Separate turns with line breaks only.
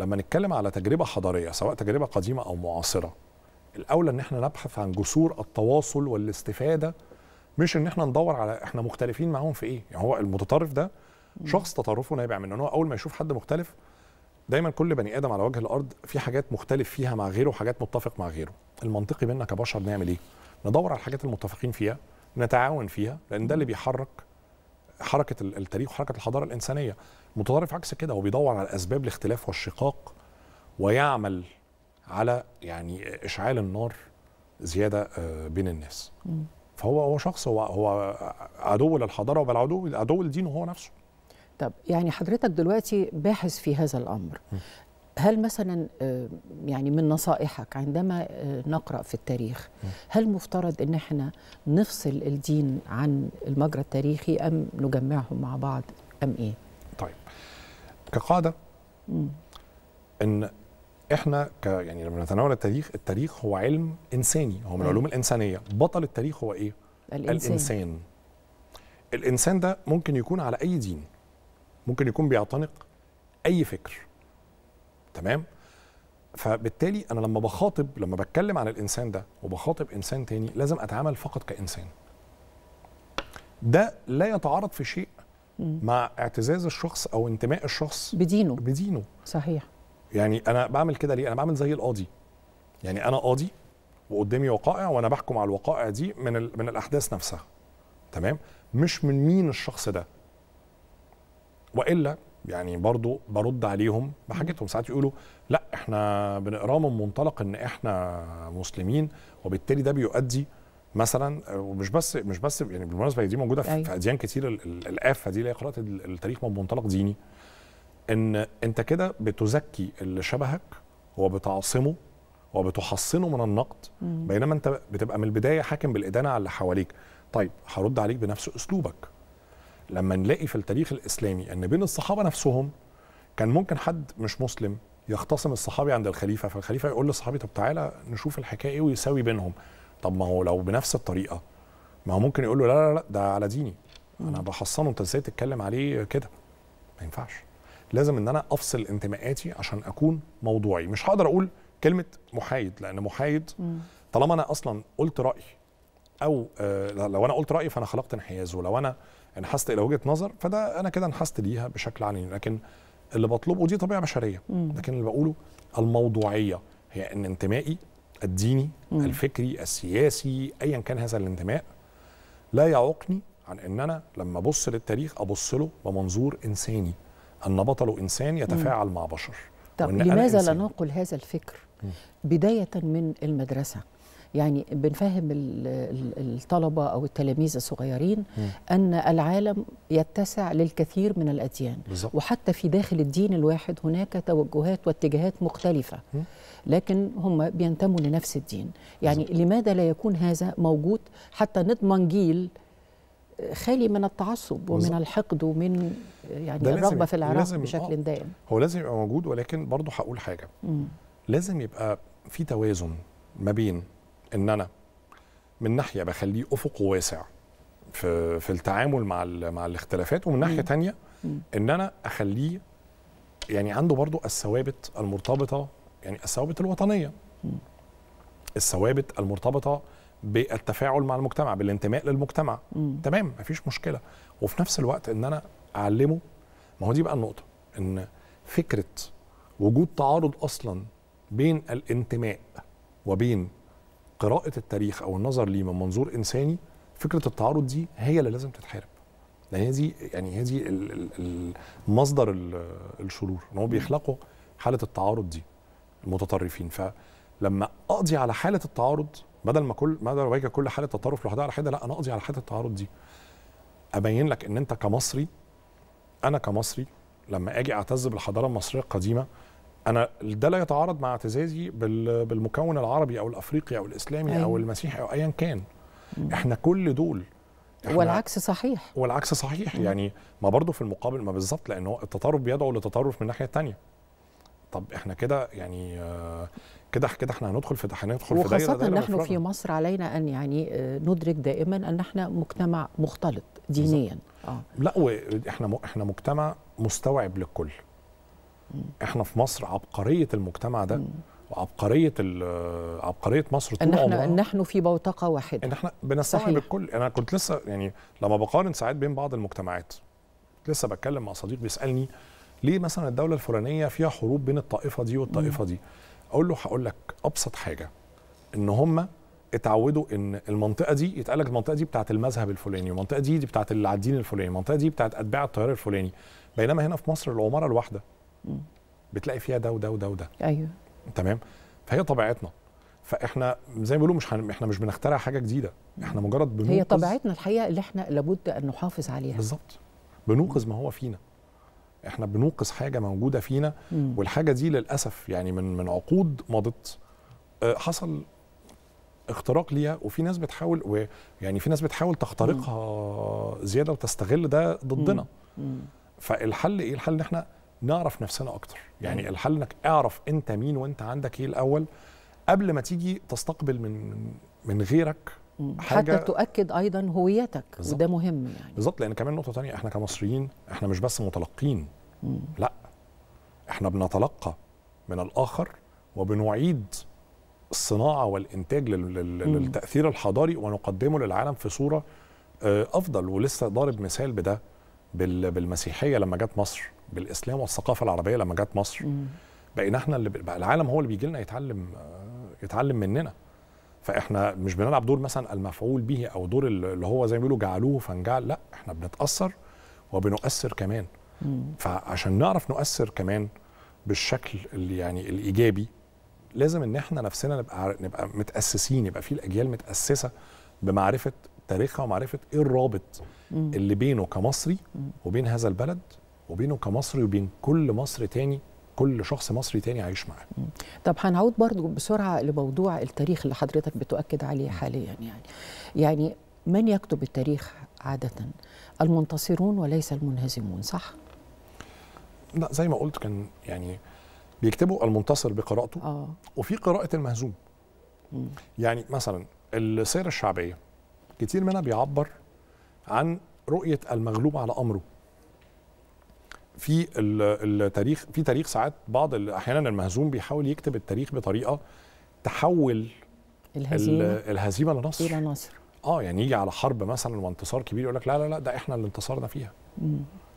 لما نتكلم على تجربة حضارية سواء تجربة قديمة أو معاصرة الأولى إن إحنا نبحث عن جسور التواصل والاستفادة مش إن إحنا ندور على إحنا مختلفين معاهم في إيه يعني هو المتطرف ده شخص تطرفه نابع من إن هو أول ما يشوف حد مختلف دايما كل بني آدم على وجه الأرض في حاجات مختلف فيها مع غيره وحاجات متفق مع غيره المنطقي منا كبشر نعمل إيه؟ ندور على الحاجات المتفقين فيها نتعاون فيها لأن ده اللي بيحرك حركه التاريخ وحركه الحضاره الانسانيه متطرف عكس كده هو بيدور على اسباب الاختلاف والشقاق ويعمل على يعني اشعال النار زياده آه، بين الناس فهو هو شخص هو هو عدو للحضاره وبل عدو عدو لدينه هو نفسه
طب يعني حضرتك دلوقتي باحث في هذا الامر هل مثلا آه، يعني من نصائحك عندما آه، نقرا في التاريخ هل مفترض ان احنا نفصل الدين عن المجرى التاريخي ام نجمعهم مع بعض ام ايه طيب
كقاعده ان احنا ك يعني لما نتناول التاريخ التاريخ هو علم انساني هو من العلوم الانسانيه بطل التاريخ هو ايه الإنسان. الانسان الانسان ده ممكن يكون على اي دين ممكن يكون بيعتنق اي فكر تمام فبالتالي انا لما بخاطب لما بتكلم عن الانسان ده وبخاطب انسان تاني لازم اتعامل فقط كانسان ده لا يتعارض في شيء مع اعتزاز الشخص او انتماء الشخص بدينه بدينه صحيح يعني انا بعمل كده ليه انا بعمل زي القاضي يعني انا قاضي وقدامي وقائع وانا بحكم على الوقائع دي من من الاحداث نفسها تمام مش من مين الشخص ده والا يعني برضو برد عليهم بحاجتهم ساعات يقولوا لا احنا بنقراه من منطلق ان احنا مسلمين وبالتالي ده بيؤدي مثلا ومش بس مش بس يعني بالمناسبه دي موجوده في, أيوة. في اديان كتير الافه دي اللي هي قراءه التاريخ من منطلق ديني ان انت كده بتزكي اللي شبهك وبتعصمه وبتحصنه من النقد بينما انت بتبقى من البدايه حاكم بالادانه على اللي حواليك طيب هرد عليك بنفس اسلوبك لما نلاقي في التاريخ الاسلامي ان بين الصحابه نفسهم كان ممكن حد مش مسلم يختصم الصحابي عند الخليفه فالخليفه يقول للصحابي طب تعالى نشوف الحكايه ايه ويساوي بينهم طب ما هو لو بنفس الطريقه ما هو ممكن يقول له لا لا لا ده على ديني انا بحصنه انت ازاي تتكلم عليه كده ما ينفعش لازم ان انا افصل انتماءاتي عشان اكون موضوعي مش هقدر اقول كلمه محايد لان محايد طالما انا اصلا قلت رايي او آه، لو انا قلت رايي فانا خلقت انحياز ولو انا انحست الى وجهه نظر فده انا كده انحست ليها بشكل علني لكن اللي بطلبه دي طبيعه بشريه لكن اللي بقوله الموضوعيه هي ان انتمائي الديني مم. الفكري السياسي ايا كان هذا الانتماء لا يعوقني عن ان انا لما ابص للتاريخ ابص له بمنظور انساني ان بطله انسان يتفاعل مم. مع بشر طب لماذا لا
ننقل هذا الفكر مم. بدايه من المدرسه يعني بنفهم الطلبه او التلاميذ الصغيرين ان العالم يتسع للكثير من الاديان بالزبط. وحتى في داخل الدين الواحد هناك توجهات واتجاهات مختلفه لكن هم بينتموا لنفس الدين يعني بالزبط. لماذا لا يكون هذا موجود حتى نضمن جيل آه، خالي من التعصب ومن الحقد ومن آه، يعني الرغبه في العراق بشكل آه، دائم
هو لازم يبقى موجود ولكن برضه هقول حاجه مم. لازم يبقى في توازن ما بين ان انا من ناحيه بخليه افق واسع في في التعامل مع مع الاختلافات ومن ناحيه ثانيه ان انا اخليه يعني عنده برضو الثوابت المرتبطه يعني الثوابت الوطنيه الثوابت المرتبطه بالتفاعل مع المجتمع بالانتماء للمجتمع تمام مفيش مشكله وفي نفس الوقت ان انا اعلمه ما هو دي بقى النقطه ان فكره وجود تعارض اصلا بين الانتماء وبين قراءه التاريخ او النظر ليه من منظور انساني فكره التعارض دي هي اللي لازم تتحارب لان هي دي يعني هي دي مصدر الشرور ان هو بيخلقوا حاله التعارض دي المتطرفين فلما اقضي على حاله التعارض بدل ما كل بدل ما كل حاله تطرف لوحدها على حده لا انا اقضي على حاله التعارض دي ابين لك ان انت كمصري انا كمصري لما اجي اعتز بالحضاره المصريه القديمه انا ده لا يتعارض مع اعتزازي بالمكون العربي او الافريقي او الاسلامي أي. او أيوه. المسيحي او ايا كان احنا كل دول إحنا والعكس صحيح والعكس صحيح م. يعني ما برضه في المقابل ما بالظبط لان هو التطرف بيدعو للتطرف من الناحيه الثانيه طب احنا كده يعني آه، كده كده احنا هندخل في هندخل في دايره وخاصه نحن في
مصر علينا ان يعني آه، ندرك دائما ان احنا مجتمع مختلط دينيا
اه لا واحنا احنا مجتمع مستوعب للكل احنا في مصر عبقريه المجتمع ده وعبقريه عبقريه مصر طول عمرها نحن
نحن في بوتقه واحده ان احنا بنستحي
بالكل انا كنت لسه يعني لما بقارن ساعات بين بعض المجتمعات لسه بتكلم مع صديق بيسالني ليه مثلا الدوله الفلانيه فيها حروب بين الطائفه دي والطائفه دي اقول له هقول لك ابسط حاجه ان هم اتعودوا ان المنطقه دي يتقال لك المنطقه دي بتاعه المذهب الفلاني والمنطقه دي دي بتاعه العدين الفلاني المنطقه دي بتاعه اتباع التيار الفلاني بينما هنا في مصر العماره الواحده بتلاقي فيها ده وده وده وده ايوه تمام فهي طبيعتنا فاحنا زي ما بيقولوا مش احنا مش بنخترع حاجه جديده احنا مجرد بنوقظ هي طبيعتنا
الحقيقه اللي احنا لابد ان نحافظ عليها
بالظبط بنوقظ ما هو فينا احنا بنوقظ حاجه موجوده فينا مم. والحاجه دي للاسف يعني من من عقود مضت آه، حصل اختراق ليها وفي ناس بتحاول ويعني في ناس بتحاول تخترقها زياده وتستغل ده ضدنا مم. مم. فالحل ايه الحل ان احنا نعرف نفسنا اكتر يعني الحل انك اعرف انت مين وانت عندك ايه الاول قبل ما تيجي تستقبل من من غيرك حاجة حتى
تؤكد ايضا هويتك بالزبط. وده مهم
يعني بالظبط لان كمان نقطه تانية احنا كمصريين احنا مش بس متلقين مم. لا احنا بنتلقى من الاخر وبنعيد الصناعه والانتاج للتاثير الحضاري ونقدمه للعالم في صوره آه، افضل ولسه ضارب مثال بده بالمسيحيه لما جت مصر بالاسلام والثقافه العربيه لما جت مصر بقينا احنا اللي بقى العالم هو اللي بيجي لنا يتعلم يتعلم مننا فاحنا مش بنلعب دور مثلا المفعول به او دور اللي هو زي ما بيقولوا جعلوه فنجعل لا احنا بنتاثر وبنؤثر كمان فعشان نعرف نؤثر كمان بالشكل اللي يعني الايجابي لازم ان احنا نفسنا نبقى نبقى متاسسين يبقى في الاجيال متاسسه بمعرفه تاريخها ومعرفه ايه الرابط اللي بينه كمصري وبين هذا البلد وبينه كمصري وبين كل مصري تاني كل شخص مصري تاني عايش معاه
طب هنعود برضو بسرعة لموضوع التاريخ اللي حضرتك بتؤكد عليه حاليا يعني يعني من يكتب التاريخ عادة المنتصرون
وليس المنهزمون صح؟ لا زي ما قلت كان يعني بيكتبوا المنتصر بقراءته آه. وفي قراءة المهزوم مم. يعني مثلا السيرة الشعبية كتير منها بيعبر عن رؤيه المغلوب على امره في التاريخ في تاريخ ساعات بعض احيانا المهزوم بيحاول يكتب التاريخ بطريقه تحول
الهزيمه الهزيمه
لنصر الى نصر اه يعني يجي على حرب مثلا وانتصار كبير يقول لك لا لا لا ده احنا اللي انتصرنا
فيها